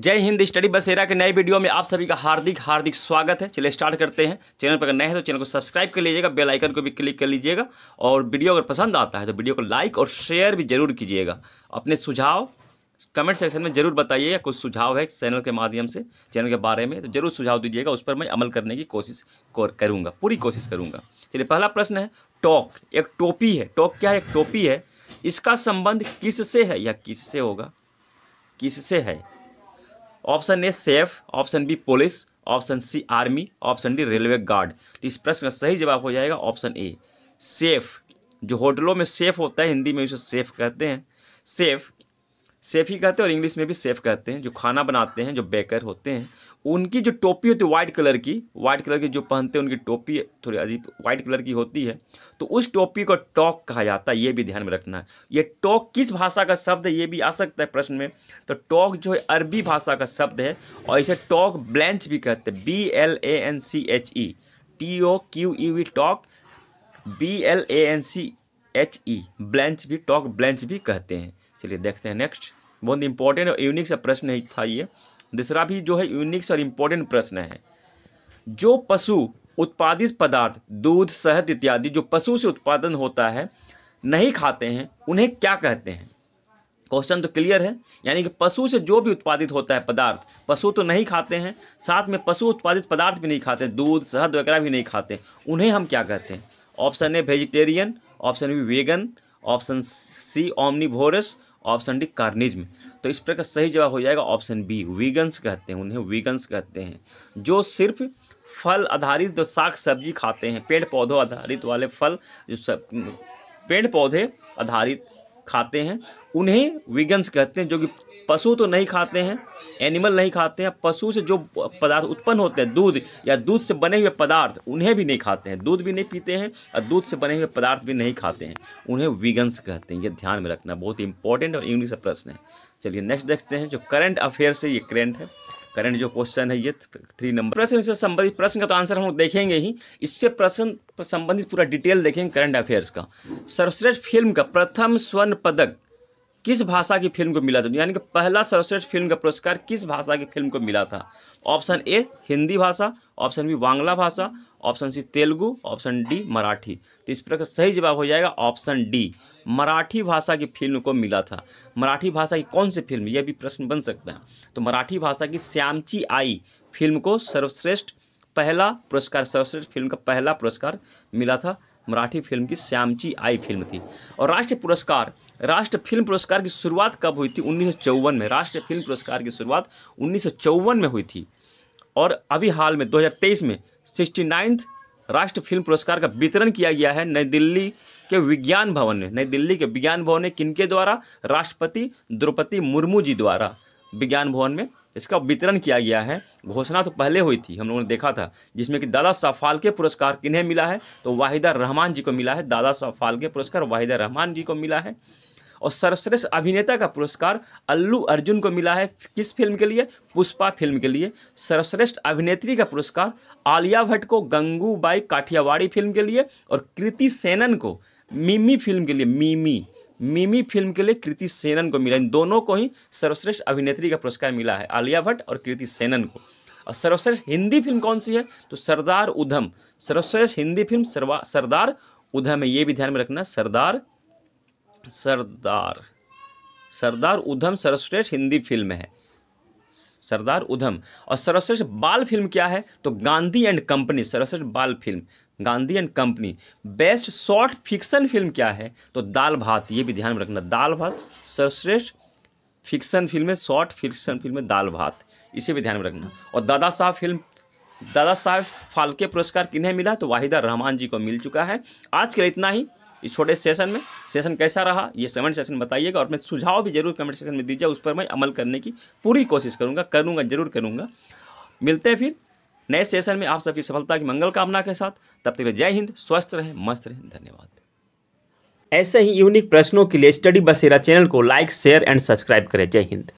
जय हिंद स्टडी बसेरा के नए वीडियो में आप सभी का हार्दिक हार्दिक स्वागत है चलिए स्टार्ट करते हैं चैनल पर अगर नए हैं तो चैनल को सब्सक्राइब कर लीजिएगा बेल आइकन को भी क्लिक कर लीजिएगा और वीडियो अगर पसंद आता है तो वीडियो को लाइक और शेयर भी जरूर कीजिएगा अपने सुझाव कमेंट सेक्शन में जरूर बताइए या कुछ सुझाव है चैनल के माध्यम से चैनल के बारे में तो जरूर सुझाव दीजिएगा उस पर मैं अमल करने की कोशिश करूँगा पूरी कोशिश करूँगा चलिए पहला प्रश्न है टॉक एक टोपी है टॉक क्या है एक टोपी है इसका संबंध किससे है या किससे होगा किससे है option A safe option B police option C army option D railway guard तो इस प्रश्न का सही जवाब हो जाएगा ऑप्शन ए सेफ जो होटलों में सेफ होता है हिंदी में उसे सेफ कहते हैं सेफ सेफ ही कहते हैं और इंग्लिश में भी सेफ कहते हैं जो खाना बनाते हैं जो बेकर होते हैं उनकी जो टोपी होती है वाइट कलर की वाइट कलर की जो पहनते हैं उनकी टोपी थोड़ी अजीब वाइट कलर की होती है तो उस टोपी को टॉक कहा जाता है ये भी ध्यान में रखना है ये टॉक किस भाषा का शब्द है ये भी आ सकता है प्रश्न में तो टॉक जो है अरबी भाषा का शब्द है और इसे टॉक ब्लैंच भी कहते हैं B L A N C H E T O Q E V toque B L A N C H E blanche भी टॉक ब्लैंच भी कहते हैं चलिए देखते हैं नेक्स्ट बहुत इंपॉर्टेंट और यूनिक सा प्रश्न ही था ये दूसरा भी जो है यूनिक और इम्पोर्टेंट प्रश्न है जो पशु उत्पादित पदार्थ दूध शहद इत्यादि जो पशु से उत्पादन होता है नहीं खाते हैं उन्हें क्या कहते हैं क्वेश्चन तो क्लियर है यानी कि पशु से जो भी उत्पादित होता है पदार्थ पशु तो नहीं खाते हैं साथ में पशु उत्पादित पदार्थ भी नहीं खाते दूध शहद वगैरह भी नहीं खाते उन्हें हम क्या कहते हैं ऑप्शन है vegetarian option B vegan option C omnivorous option D carnism तो इस प्रकार सही जवाब हो जाएगा ऑप्शन बी वीगन्स कहते हैं उन्हें वीगन्स कहते हैं जो सिर्फ फल आधारित जो साग सब्जी खाते हैं पेड़ पौधों आधारित वाले फल जो सब पेड़ पौधे आधारित खाते हैं उन्हें वीगन्स कहते हैं जो कि पशु तो नहीं खाते हैं एनिमल नहीं खाते हैं पशु से जो पदार्थ उत्पन्न होते हैं दूध या दूध से बने हुए पदार्थ उन्हें भी नहीं खाते हैं दूध भी नहीं पीते हैं और दूध से बने हुए पदार्थ भी नहीं खाते हैं उन्हें वीगन्स कहते हैं ये ध्यान में रखना बहुत ही इंपॉर्टेंट और यूनिक सा प्रश्न है चलिए नेक्स्ट देखते हैं जो करंट अफेयर से ये करेंट है करंट जो क्वेश्चन है ये थ्री नंबर प्रश्न से संबंधित प्रश्न का तो आंसर हम लोग देखेंगे ही इससे प्रश्न संबंधित पूरा डिटेल देखेंगे करंट अफेयर्स का सर्वश्रेष्ठ फिल्म का प्रथम स्वर्ण पदक किस भाषा की फिल्म को मिला था यानी कि पहला सर्वश्रेष्ठ फिल्म का पुरस्कार किस भाषा की फिल्म को मिला था ऑप्शन ए हिंदी भाषा ऑप्शन बी बांग्ला भाषा option C Telugu option D Marathi तो इस प्रकार सही जवाब हो जाएगा ऑप्शन डी मराठी भाषा की फिल्म को मिला था मराठी भाषा की कौन सी फिल्म यह भी प्रश्न बन सकता है तो मराठी भाषा की श्यामची आई फिल्म को सर्वश्रेष्ठ पहला पुरस्कार सर्वश्रेष्ठ फिल्म का पहला पुरस्कार मिला था मराठी फिल्म की श्यामची आई फिल्म थी और राष्ट्रीय पुरस्कार राष्ट्र फिल्म पुरस्कार की शुरुआत कब हुई थी उन्नीस में राष्ट्रीय फिल्म पुरस्कार की शुरुआत उन्नीस में हुई थी और अभी हाल में 2023 में सिक्सटी नाइन्थ राष्ट्र फिल्म पुरस्कार का वितरण किया गया है नई दिल्ली के विज्ञान भवन में नई दिल्ली के विज्ञान भवन में किनके द्वारा राष्ट्रपति द्रौपदी मुर्मू जी द्वारा विज्ञान भवन में इसका वितरण किया गया है घोषणा तो पहले हुई थी हम लोगों ने देखा था जिसमें कि दादा साहब फालके पुरस्कार किन्हें मिला है तो वाहिदा रहमान जी को मिला है दादा साहब फालके पुरस्कार वाहिदा रहमान जी को मिला है और सर्वश्रेष्ठ अभिनेता का पुरस्कार अल्लू अर्जुन को मिला है किस फिल्म के लिए पुष्पा फिल्म के लिए सर्वश्रेष्ठ अभिनेत्री का पुरस्कार आलिया भट्ट को गंगूबाई काठियावाड़ी फिल्म के लिए और कृति सेनन को मिमी फिल्म के लिए मिमी मिमी फिल्म के लिए कृति सेनन को मिला इन दोनों को ही सर्वश्रेष्ठ अभिनेत्री का पुरस्कार मिला है आलिया भट्ट और कृति सेनन को और सर्वश्रेष्ठ हिंदी फिल्म कौन सी है तो सरदार उधम सर्वश्रेष्ठ हिंदी फिल्म सरदार उधम है ये भी ध्यान में रखना सरदार सरदार सरदार उधम सर्वश्रेष्ठ हिंदी फिल्म है सरदार उधम और सर्वश्रेष्ठ बाल फिल्म क्या है तो गांधी एंड कंपनी सर्वश्रेष्ठ बाल film Gandhi and company best short fiction film क्या है तो दाल भात ये भी ध्यान में रखना दाल भात सर्वश्रेष्ठ फिक्शन फिल्म है शॉर्ट फिक्शन फिल्म है दाल भात इसे भी ध्यान में रखना और दादा साहब फिल्म दादा साहब फाल्के पुरस्कार किन्हें मिला तो वाहिदा रहमान जी को मिल चुका है आज के लिए इतना ही इस छोटे सेशन में सेशन कैसा रहा ये कमेंट सेशन बताइएगा और मैं सुझाव भी जरूर कमेंट सेशन में दीजिए उस पर मैं अमल करने की पूरी कोशिश करूँगा करूँगा जरूर करूँगा मिलते हैं फिर नए सेशन में आप सबकी सफलता की मंगल कामना के साथ तब तक जय हिंद स्वस्थ रहें मस्त रहें धन्यवाद ऐसे ही यूनिक प्रश्नों के लिए स्टडी बसेरा चैनल को लाइक शेयर एंड सब्सक्राइब करें जय हिंद